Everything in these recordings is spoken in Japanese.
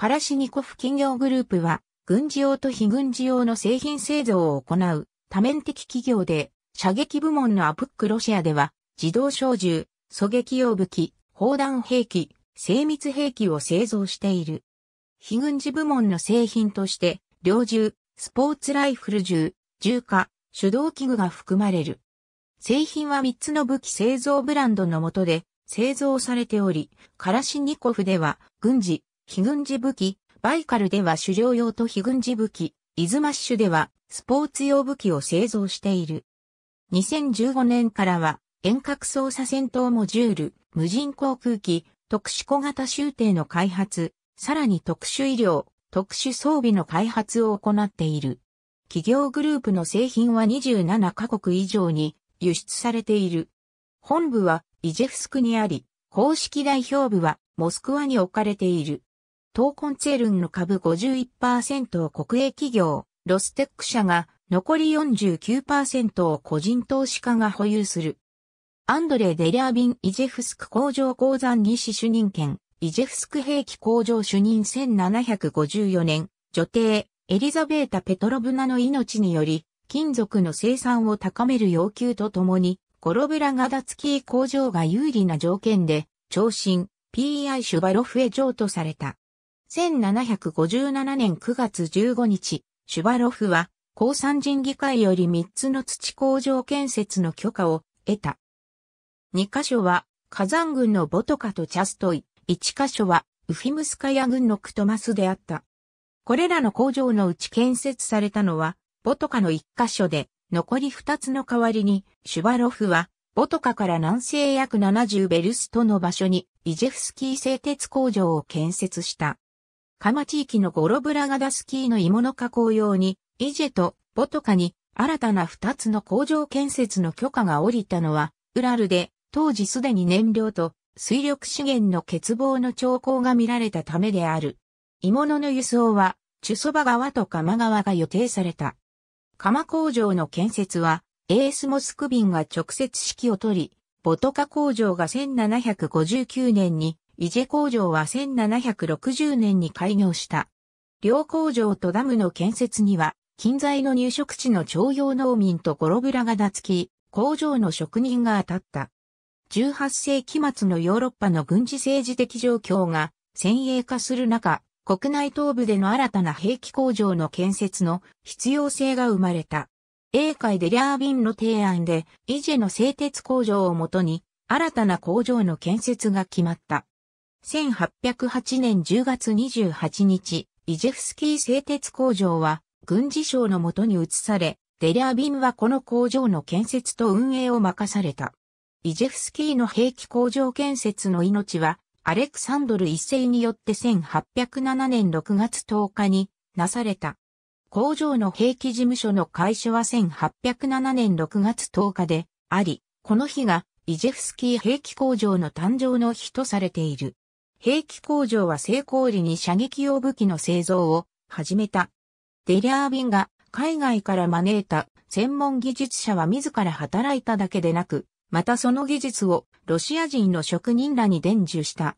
カラシニコフ企業グループは、軍事用と非軍事用の製品製造を行う多面的企業で、射撃部門のアプックロシアでは、自動小銃、狙撃用武器、砲弾兵器、精密兵器を製造している。非軍事部門の製品として、猟銃、スポーツライフル銃、銃火、手動器具が含まれる。製品は3つの武器製造ブランドの下で製造されており、カラシニコフでは軍事、非軍事武器、バイカルでは狩猟用と非軍事武器、イズマッシュではスポーツ用武器を製造している。2015年からは遠隔操作戦闘モジュール、無人航空機、特殊小型終艇の開発、さらに特殊医療、特殊装備の開発を行っている。企業グループの製品は27カ国以上に輸出されている。本部はイジェフスクにあり、公式代表部はモスクワに置かれている。トーコンツェルンの株51%を国営企業、ロステック社が、残り49%を個人投資家が保有する。アンドレ・デリャービン・イジェフスク工場鉱山技師主任権、イジェフスク兵器工場主任1754年、女帝、エリザベータ・ペトロブナの命により、金属の生産を高める要求とともに、ゴロブラガダツキー工場が有利な条件で、長身、PEI シュバロフへ譲渡された。1757年9月15日、シュバロフは、高山人議会より3つの土工場建設の許可を得た。2カ所は、火山群のボトカとチャストイ、1カ所は、ウフィムスカヤ群のクトマスであった。これらの工場のうち建設されたのは、ボトカの1カ所で、残り2つの代わりに、シュバロフは、ボトカから南西約70ベルストの場所に、イジェフスキー製鉄工場を建設した。鎌地域のゴロブラガダスキーの芋の加工用に、イジェとボトカに新たな2つの工場建設の許可が下りたのは、ウラルで当時すでに燃料と水力資源の欠乏の兆候が見られたためである。鋳物の輸送は、チュソバ川と鎌川が予定された。鎌工場の建設は、エースモスク便が直接指揮を取り、ボトカ工場が1759年に伊勢工場は1760年に開業した。両工場とダムの建設には、近在の入植地の徴用農民とゴロブラが懐き、工場の職人が当たった。18世紀末のヨーロッパの軍事政治的状況が先鋭化する中、国内東部での新たな兵器工場の建設の必要性が生まれた。英会でリャービンの提案で、イジェの製鉄工場をもとに、新たな工場の建設が決まった。1808年10月28日、イジェフスキー製鉄工場は軍事省のもとに移され、デリャービンはこの工場の建設と運営を任された。イジェフスキーの兵器工場建設の命は、アレクサンドル一世によって1807年6月10日になされた。工場の兵器事務所の開社は1807年6月10日であり、この日がイジェフスキー兵器工場の誕生の日とされている。兵器工場は成功裏に射撃用武器の製造を始めた。デリャービンが海外から招いた専門技術者は自ら働いただけでなく、またその技術をロシア人の職人らに伝授した。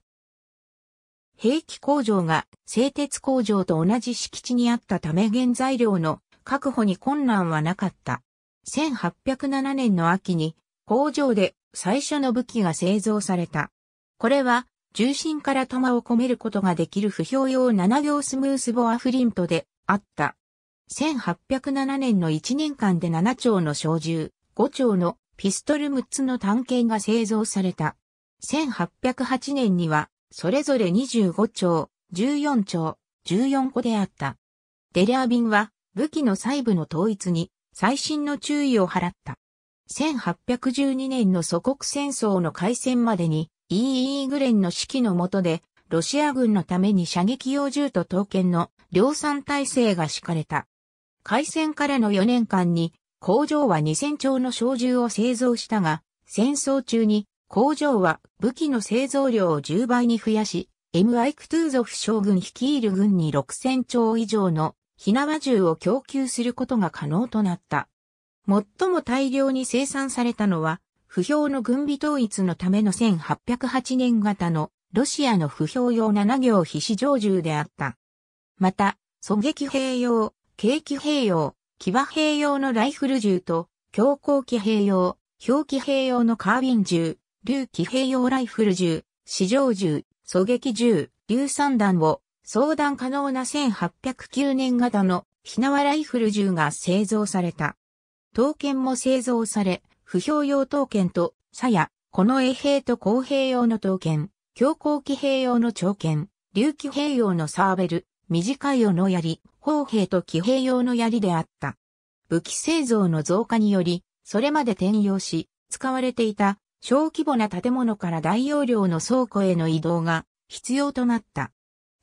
兵器工場が製鉄工場と同じ敷地にあったため原材料の確保に困難はなかった。1807年の秋に工場で最初の武器が製造された。これは重心から球を込めることができる不評用7秒スムースボアフリントであった。1807年の1年間で7丁の小銃、5丁のピストル6つの探検が製造された。1808年には、それぞれ25丁、14丁、14個であった。デレアビンは、武器の細部の統一に、最新の注意を払った。1812年の祖国戦争の開戦までに、E.E. グレンの指揮の下で、ロシア軍のために射撃用銃と刀剣の量産体制が敷かれた。開戦からの4年間に、工場は2000丁の小銃を製造したが、戦争中に工場は武器の製造量を10倍に増やし、M. I. クトゥーゾフ将軍率いる軍に6000丁以上の火縄銃を供給することが可能となった。最も大量に生産されたのは不評の軍備統一のための1808年型のロシアの不評用7行非市場銃であった。また、狙撃兵用、軽機兵用、騎馬兵用のライフル銃と、強行機兵用、表記兵用のカービン銃、竜騎兵用ライフル銃、市場銃、狙撃銃、硫酸弾を、相談可能な1809年型の、ひなわライフル銃が製造された。刀剣も製造され、不評用刀剣と、鞘、この衛兵と公兵用の刀剣、強行騎兵用の長剣、竜騎兵用のサーベル、短い用の槍、砲兵と騎兵用の槍であった。武器製造の増加により、それまで転用し、使われていた小規模な建物から大容量の倉庫への移動が必要となった。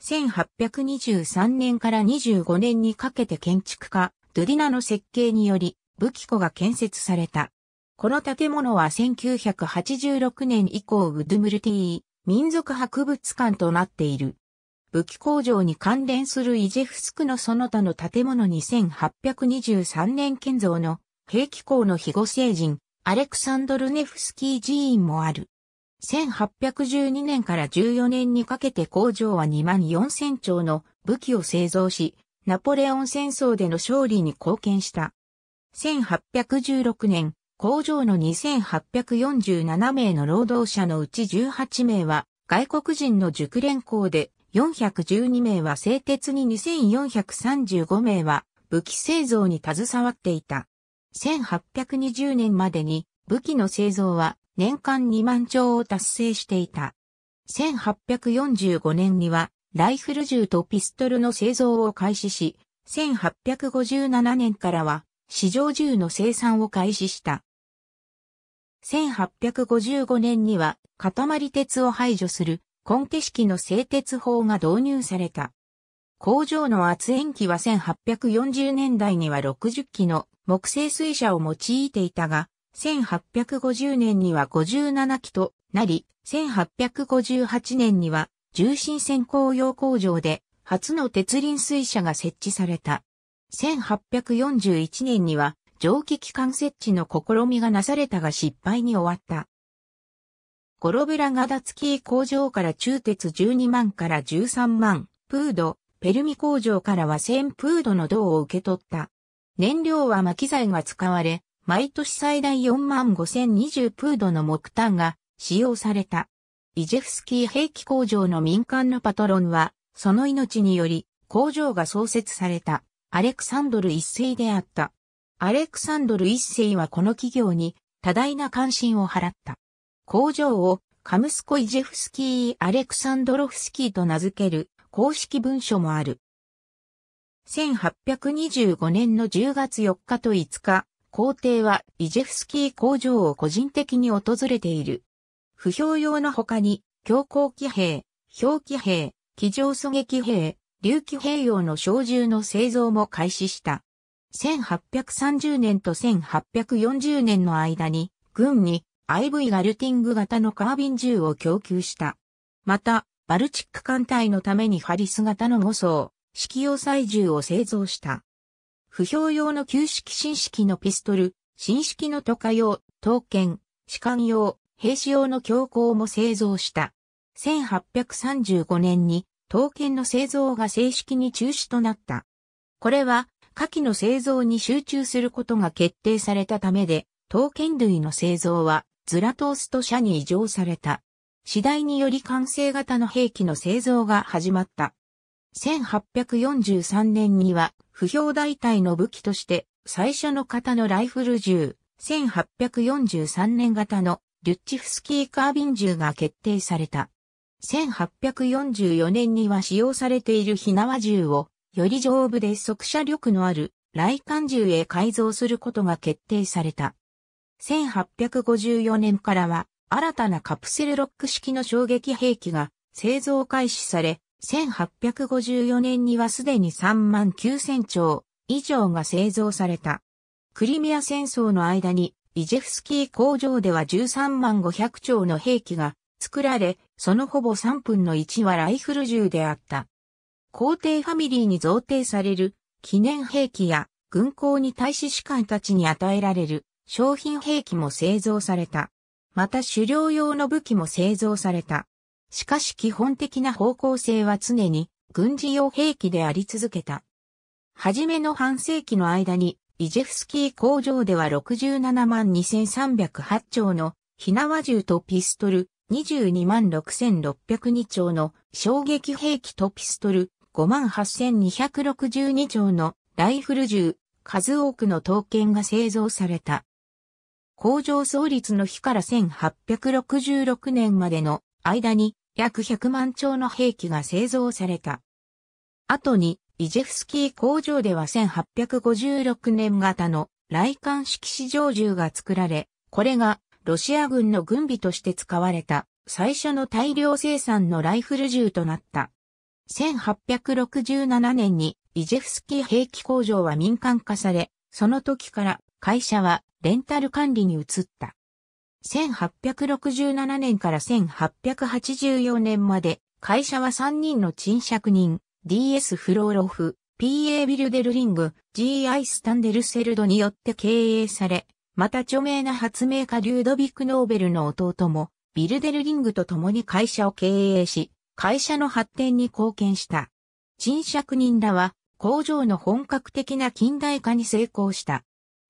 1823年から25年にかけて建築家、ドゥディナの設計により武器庫が建設された。この建物は1986年以降ウドムルティー民族博物館となっている。武器工場に関連するイジェフスクのその他の建物に1 8 2 3年建造の兵器工の非護聖人アレクサンドルネフスキー寺院もある。1812年から14年にかけて工場は2万4000丁の武器を製造し、ナポレオン戦争での勝利に貢献した。1816年、工場の2847名の労働者のうち18名は外国人の熟練工で、412名は製鉄に2435名は武器製造に携わっていた。1820年までに武器の製造は年間2万丁を達成していた。1845年にはライフル銃とピストルの製造を開始し、1857年からは市場銃の生産を開始した。1855年には塊鉄を排除する根気式の製鉄法が導入された。工場の圧延機は1840年代には60機の木製水車を用いていたが、1850年には57機となり、1858年には重心線工用工場で初の鉄輪水車が設置された。1841年には蒸気機関設置の試みがなされたが失敗に終わった。ゴロブラガダツキー工場から中鉄12万から13万、プード、ペルミ工場からは1000プードの銅を受け取った。燃料は巻き材が使われ、毎年最大4万5020プードの木炭が使用された。イジェフスキー兵器工場の民間のパトロンは、その命により工場が創設されたアレクサンドル一世であった。アレクサンドル一世はこの企業に多大な関心を払った。工場をカムスコイジェフスキー・アレクサンドロフスキーと名付ける公式文書もある。1825年の10月4日と5日、皇帝はイジェフスキー工場を個人的に訪れている。不評用の他に、強行騎兵、表騎兵、騎乗狙撃兵、流騎兵用の小銃の製造も開始した。1830年と1840年の間に、軍に IV ガルティング型のカービン銃を供給した。また、バルチック艦隊のためにハリス型の5層、式用細銃を製造した。不評用の旧式新式のピストル、新式の渡火用、刀剣、士官用、兵士用の強行も製造した。1835年に刀剣の製造が正式に中止となった。これは火器の製造に集中することが決定されたためで、刀剣類の製造はズラトースト社に移譲された。次第により完成型の兵器の製造が始まった。1843年には不評代替の武器として最初の型のライフル銃、1843年型のリュッチフスキーカービン銃が決定された。1844年には使用されている火縄銃をより丈夫で速射力のある雷管銃へ改造することが決定された。1854年からは新たなカプセルロック式の衝撃兵器が製造開始され、1854年にはすでに3万9000丁以上が製造された。クリミア戦争の間にイジェフスキー工場では13万500丁の兵器が作られ、そのほぼ3分の1はライフル銃であった。皇帝ファミリーに贈呈される記念兵器や軍港に対し士官たちに与えられる商品兵器も製造された。また狩猟用の武器も製造された。しかし基本的な方向性は常に軍事用兵器であり続けた。はじめの半世紀の間に、イジェフスキー工場では67万2308丁の火縄銃とピストル、22万6602丁の衝撃兵器とピストル、58,262丁のライフル銃、数多くの刀剣が製造された。工場創立の日から1866年までの間に約100万丁の兵器が製造された。後に、イジェフスキー工場では1856年型の雷管式四条銃が作られ、これがロシア軍の軍備として使われた最初の大量生産のライフル銃となった。1867年にイジェフスキー兵器工場は民間化され、その時から会社はレンタル管理に移った。1867年から1884年まで会社は3人の賃借人、DS フローロフ、PA ビルデルリング、GI スタンデルセルドによって経営され、また著名な発明家リュードビック・ノーベルの弟も、ビルデルリングと共に会社を経営し、会社の発展に貢献した。賃借人らは工場の本格的な近代化に成功した。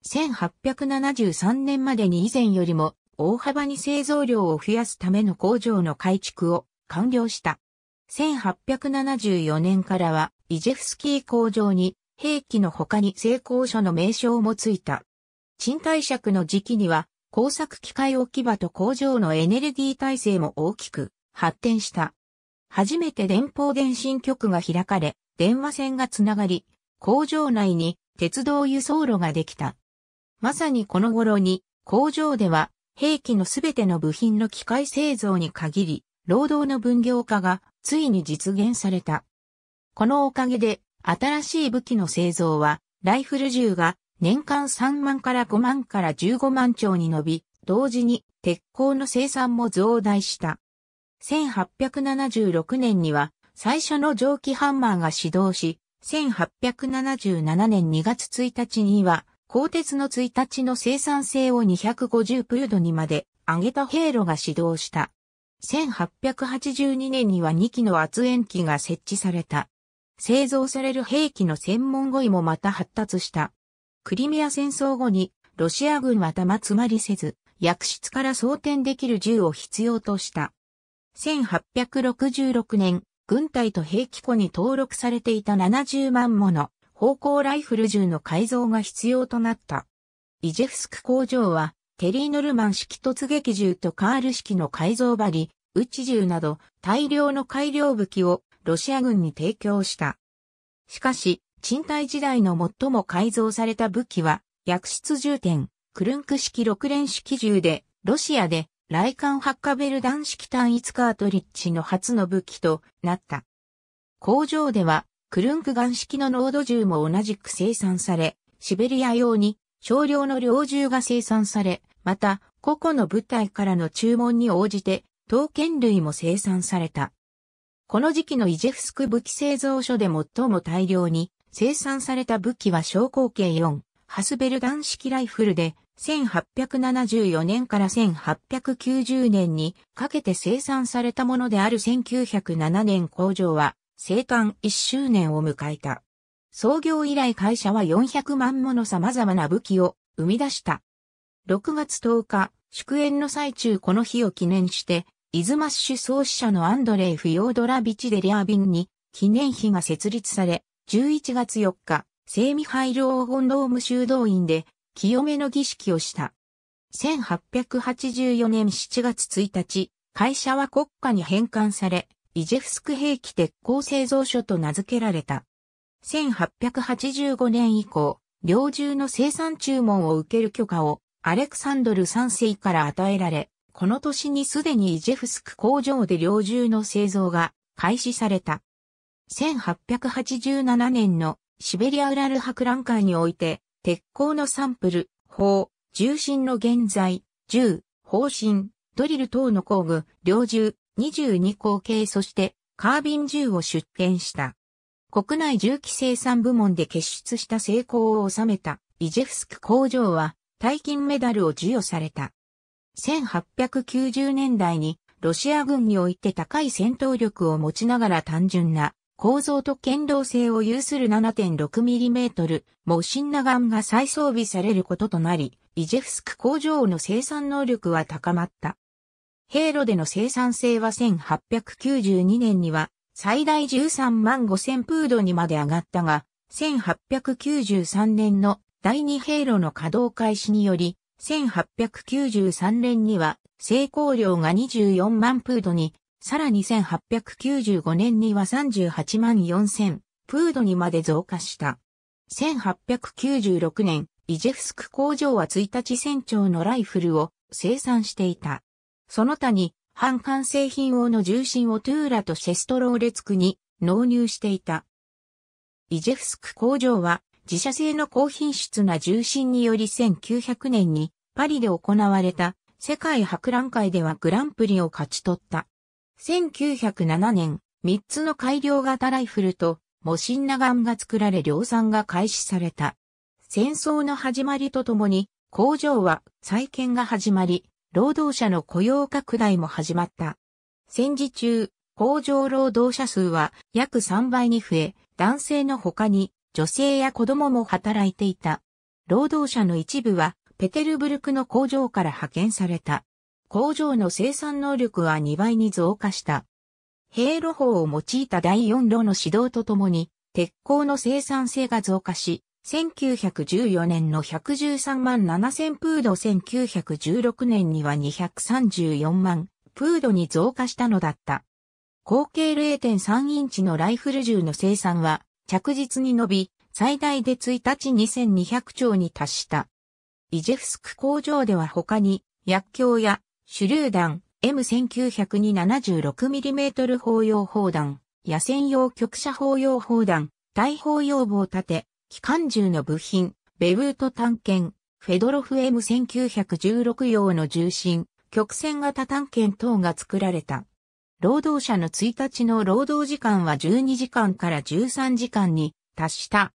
1873年までに以前よりも大幅に製造量を増やすための工場の改築を完了した。1874年からはイジェフスキー工場に兵器の他に成功者の名称もついた。賃貸借の時期には工作機械置き場と工場のエネルギー体制も大きく発展した。初めて電報電信局が開かれ、電話線がつながり、工場内に鉄道輸送路ができた。まさにこの頃に、工場では兵器のすべての部品の機械製造に限り、労働の分業化がついに実現された。このおかげで、新しい武器の製造は、ライフル銃が年間3万から5万から15万丁に伸び、同時に鉄鋼の生産も増大した。1876年には最初の蒸気ハンマーが始動し、1877年2月1日には、鋼鉄の1日の生産性を250プードにまで上げた経路が始動した。1882年には2機の圧延機が設置された。製造される兵器の専門語彙もまた発達した。クリミア戦争後に、ロシア軍は弾詰まりせず、薬室から装填できる銃を必要とした。1866年、軍隊と兵器庫に登録されていた70万もの方向ライフル銃の改造が必要となった。イジェフスク工場は、テリー・ノルマン式突撃銃とカール式の改造針、ウチ銃など大量の改良武器をロシア軍に提供した。しかし、賃貸時代の最も改造された武器は、薬室重点、クルンク式六連式銃で、ロシアでライカン・ハッカベル弾式単一カートリッジの初の武器となった。工場では、クルンクガン式の濃度銃も同じく生産され、シベリア用に少量の量銃が生産され、また、個々の部隊からの注文に応じて、刀剣類も生産された。この時期のイジェフスク武器製造所で最も大量に生産された武器は昇降系4、ハスベル弾式ライフルで、1874年から1890年にかけて生産されたものである1907年工場は生誕1周年を迎えた。創業以来会社は400万もの様々な武器を生み出した。6月10日、祝宴の最中この日を記念して、イズマッシュ創始者のアンドレイ・フィオードラビチ・デリアービンに記念碑が設立され、11月4日、セーミハイルゴンドーム修道院で清めの儀式をした。1884年7月1日、会社は国家に返還され、イジェフスク兵器鉄鋼製造所と名付けられた。1885年以降、猟銃の生産注文を受ける許可をアレクサンドル3世から与えられ、この年にすでにイジェフスク工場で猟銃の製造が開始された。1887年のシベリアウラル博覧会において、鉄鋼のサンプル、砲、重心の現在、銃、方針、ドリル等の工具、猟銃、22口径そして、カービン銃を出展した。国内銃器生産部門で結出した成功を収めた、イジェフスク工場は、大金メダルを授与された。1890年代に、ロシア軍において高い戦闘力を持ちながら単純な構造と堅牢性を有する 7.6mm シンナガンが再装備されることとなり、イジェフスク工場の生産能力は高まった。兵路での生産性は1892年には最大13万5000プードにまで上がったが、1893年の第2兵路の稼働開始により、1893年には成功量が24万プードにさらに1895年には38万4000、プードにまで増加した。1896年、イジェフスク工場は1日船長のライフルを生産していた。その他に、半感製品用の重心をトゥーラとシェストローレツクに納入していた。イジェフスク工場は自社製の高品質な重心により1900年にパリで行われた世界博覧会ではグランプリを勝ち取った。1907年、3つの改良型ライフルと、モシンナガンが作られ量産が開始された。戦争の始まりとともに、工場は再建が始まり、労働者の雇用拡大も始まった。戦時中、工場労働者数は約3倍に増え、男性の他に女性や子供も働いていた。労働者の一部は、ペテルブルクの工場から派遣された。工場の生産能力は2倍に増加した。兵路法を用いた第4路の指導とともに、鉄鋼の生産性が増加し、1914年の113万7000プード1916年には234万プードに増加したのだった。合計0.3インチのライフル銃の生産は着実に伸び、最大で1日2200丁に達した。イジェフスク工場では他に薬莢や手榴弾 M1902-76mm 砲用砲弾、野戦用局射砲用砲弾、大砲用棒立て、機関銃の部品、ベブート探検、フェドロフ M1916 用の重心、曲線型探検等が作られた。労働者の1日の労働時間は12時間から13時間に達した。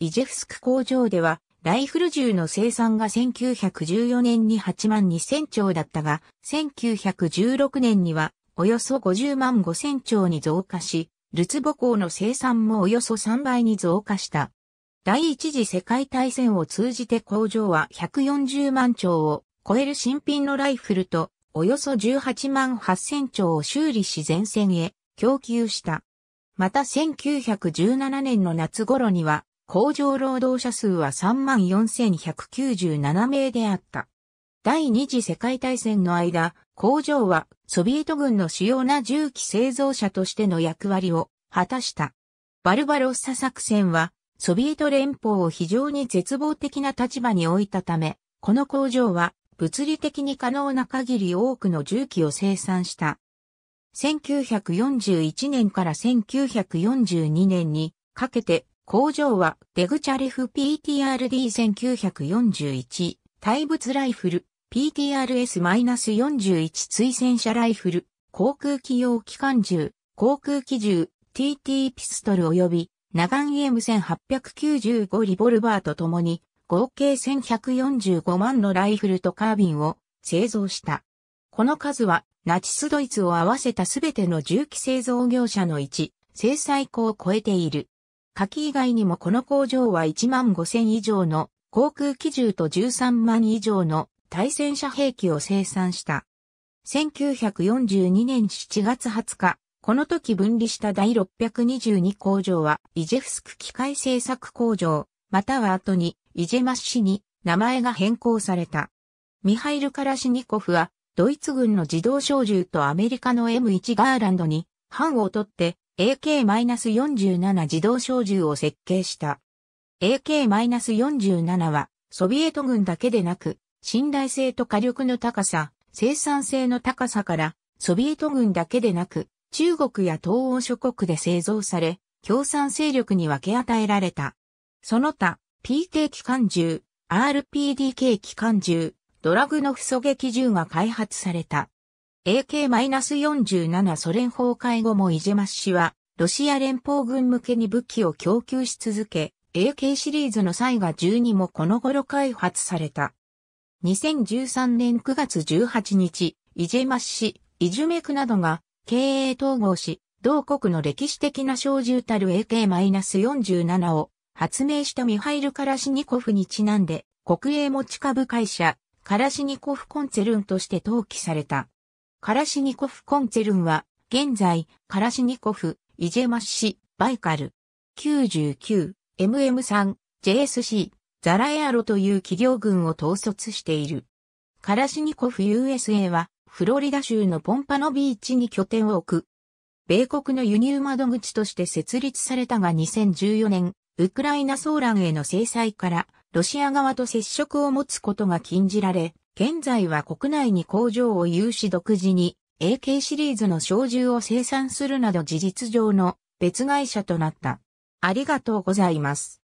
イジェフスク工場ではライフル銃の生産が1914年に8万2000丁だったが、1916年にはおよそ50万5000丁に増加し、ルツボ港の生産もおよそ3倍に増加した。第一次世界大戦を通じて工場は140万丁を超える新品のライフルとおよそ18万8000丁を修理し前線へ供給した。また1917年の夏頃には工場労働者数は34,197名であった。第二次世界大戦の間、工場はソビエト軍の主要な重機製造者としての役割を果たした。バルバロッサ作戦はソビエト連邦を非常に絶望的な立場に置いたため、この工場は物理的に可能な限り多くの重機を生産した。1941年から1942年にかけて工場はデグチャレフ PTRD1941 対物ライフル PTRS-41 追戦車ライフル航空機用機関銃航空機銃 TT ピストル及びナガン M1895 リボルバーと共に合計1145万のライフルとカービンを製造した。この数はナチスドイツを合わせたすべての銃器製造業者の1、制裁庫を超えている。夏季以外にもこの工場は1万5千以上の航空機銃と13万以上の対戦車兵器を生産した。1942年7月20日、この時分離した第622工場はイジェフスク機械製作工場、または後にイジェマッシに名前が変更された。ミハイル・カラシニコフはドイツ軍の自動小銃とアメリカの M1 ガーランドに半を取って AK-47 自動小銃を設計した。AK-47 は、ソビエト軍だけでなく、信頼性と火力の高さ、生産性の高さから、ソビエト軍だけでなく、中国や東欧諸国で製造され、共産勢力に分け与えられた。その他、PT 機関銃、RPDK 機関銃、ドラグノフ狙撃銃が開発された。AK-47 ソ連崩壊後もイジェマッシは、ロシア連邦軍向けに武器を供給し続け、AK シリーズの際が12もこの頃開発された。2013年9月18日、イジェマッシ、イジュメクなどが経営統合し、同国の歴史的な小銃たる AK-47 を発明したミハイル・カラシニコフにちなんで、国営持ち株会社、カラシニコフコンツェルンとして登記された。カラシニコフ・コンツェルンは、現在、カラシニコフ、イジェマッシ、バイカル、99、MM3、JSC、ザラエアロという企業群を統率している。カラシニコフ USA は、フロリダ州のポンパノビーチに拠点を置く。米国の輸入窓口として設立されたが2014年、ウクライナ騒乱への制裁から、ロシア側と接触を持つことが禁じられ、現在は国内に工場を有し独自に AK シリーズの小銃を生産するなど事実上の別会社となった。ありがとうございます。